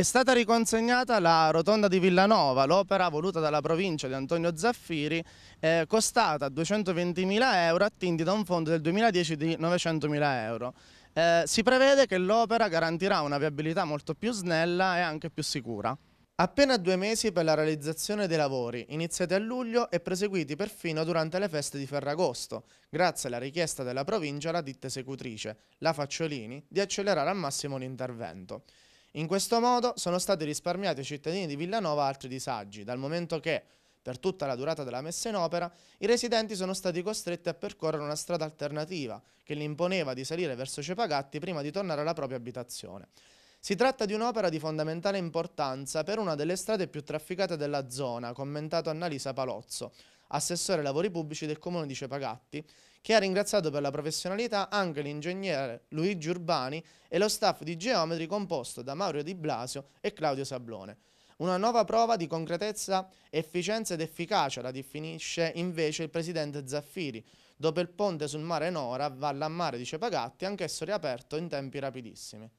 È stata riconsegnata la rotonda di Villanova, l'opera voluta dalla provincia di Antonio Zaffiri, eh, costata 220.000 euro, attinti da un fondo del 2010 di 900.000 euro. Eh, si prevede che l'opera garantirà una viabilità molto più snella e anche più sicura. Appena due mesi per la realizzazione dei lavori, iniziati a luglio e proseguiti perfino durante le feste di Ferragosto, grazie alla richiesta della provincia alla ditta esecutrice, la Facciolini, di accelerare al massimo l'intervento. In questo modo sono stati risparmiati ai cittadini di Villanova altri disagi, dal momento che, per tutta la durata della messa in opera, i residenti sono stati costretti a percorrere una strada alternativa che li imponeva di salire verso Cepagatti prima di tornare alla propria abitazione. Si tratta di un'opera di fondamentale importanza per una delle strade più trafficate della zona, commentato Annalisa Palozzo, assessore ai lavori pubblici del comune di Cepagatti, che ha ringraziato per la professionalità anche l'ingegnere Luigi Urbani e lo staff di geometri composto da Mauro Di Blasio e Claudio Sablone. Una nuova prova di concretezza, efficienza ed efficacia la definisce invece il presidente Zaffiri, dopo il ponte sul mare Nora, Vallammare di Cepagatti, anch'esso riaperto in tempi rapidissimi.